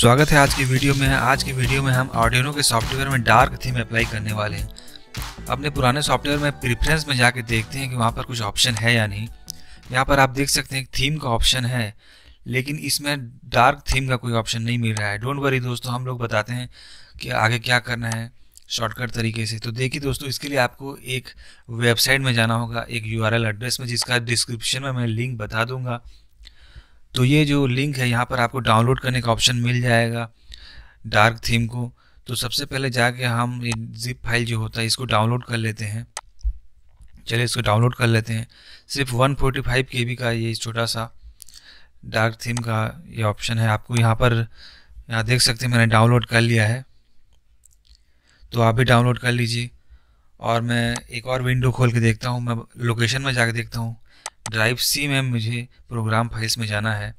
स्वागत है आज की वीडियो में आज की वीडियो में हम ऑडियोनो के सॉफ्टवेयर में डार्क थीम अप्लाई करने वाले हैं अपने पुराने सॉफ्टवेयर में प्रिफ्रेंस में जाके देखते हैं कि वहाँ पर कुछ ऑप्शन है या नहीं यहाँ पर आप देख सकते हैं थीम का ऑप्शन है लेकिन इसमें डार्क थीम का कोई ऑप्शन नहीं मिल रहा है डोंट वरी दोस्तों हम लोग बताते हैं कि आगे क्या करना है शॉर्टकट तरीके से तो देखिए दोस्तों इसके लिए आपको एक वेबसाइट में जाना होगा एक यू एड्रेस में जिसका डिस्क्रिप्शन में मैं लिंक बता दूंगा तो ये जो लिंक है यहाँ पर आपको डाउनलोड करने का ऑप्शन मिल जाएगा डार्क थीम को तो सबसे पहले जाके हम ये जिप फाइल जो होता है इसको डाउनलोड कर लेते हैं चलिए इसको डाउनलोड कर लेते हैं सिर्फ 145 फोर्टी का ये छोटा सा डार्क थीम का ये ऑप्शन है आपको यहाँ पर यहाँ देख सकते हैं मैंने डाउनलोड कर लिया है तो आप भी डाउनलोड कर लीजिए और मैं एक और विंडो खोल के देखता हूँ मैं लोकेशन में जाके देखता हूँ ड्राइव सी में मुझे प्रोग्राम फाइल्स में जाना है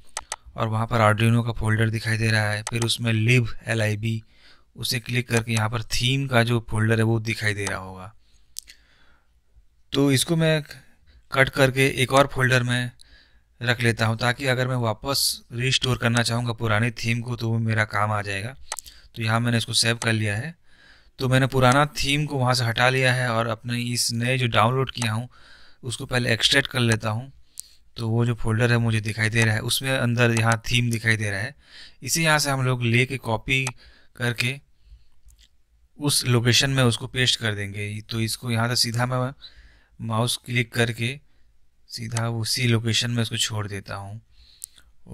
और वहाँ पर आर्डिनो का फोल्डर दिखाई दे रहा है फिर उसमें लिब एल आई बी उसे क्लिक करके यहाँ पर थीम का जो फोल्डर है वो दिखाई दे रहा होगा तो इसको मैं कट करके एक और फोल्डर में रख लेता हूँ ताकि अगर मैं वापस रिस्टोर करना चाहूँगा पुराने थीम को तो वो मेरा काम आ जाएगा तो यहाँ मैंने इसको सेव कर लिया है तो मैंने पुराना थीम को वहाँ से हटा लिया है और अपने इस नए जो डाउनलोड किया हूँ उसको पहले एक्सट्रैक्ट कर लेता हूँ तो वो जो फोल्डर है मुझे दिखाई दे रहा है उसमें अंदर यहाँ थीम दिखाई दे रहा है इसे यहाँ से हम लोग ले कर कॉपी करके उस लोकेशन में उसको पेस्ट कर देंगे तो इसको यहाँ से सीधा मैं माउस क्लिक करके सीधा उसी लोकेशन में इसको छोड़ देता हूँ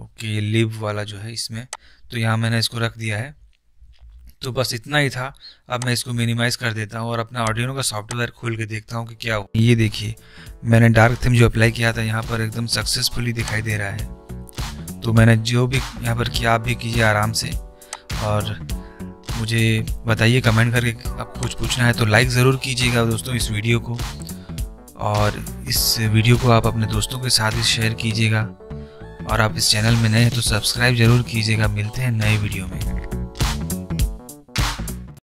ओके लिव वाला जो है इसमें तो यहाँ मैंने इसको रख दिया है तो बस इतना ही था अब मैं इसको मिनिमाइज़ कर देता हूँ और अपना ऑडियो का सॉफ्टवेयर खोल के देखता हूँ कि क्या हो ये देखिए मैंने डार्क थीम जो अप्लाई किया था यहाँ पर एकदम सक्सेसफुली दिखाई दे रहा है तो मैंने जो भी यहाँ पर किया आप भी कीजिए आराम से और मुझे बताइए कमेंट करके आप कुछ पूछना है तो लाइक ज़रूर कीजिएगा दोस्तों इस वीडियो को और इस वीडियो को आप अपने दोस्तों के साथ ही शेयर कीजिएगा और आप इस चैनल में नए हैं तो सब्सक्राइब ज़रूर कीजिएगा मिलते हैं नए वीडियो में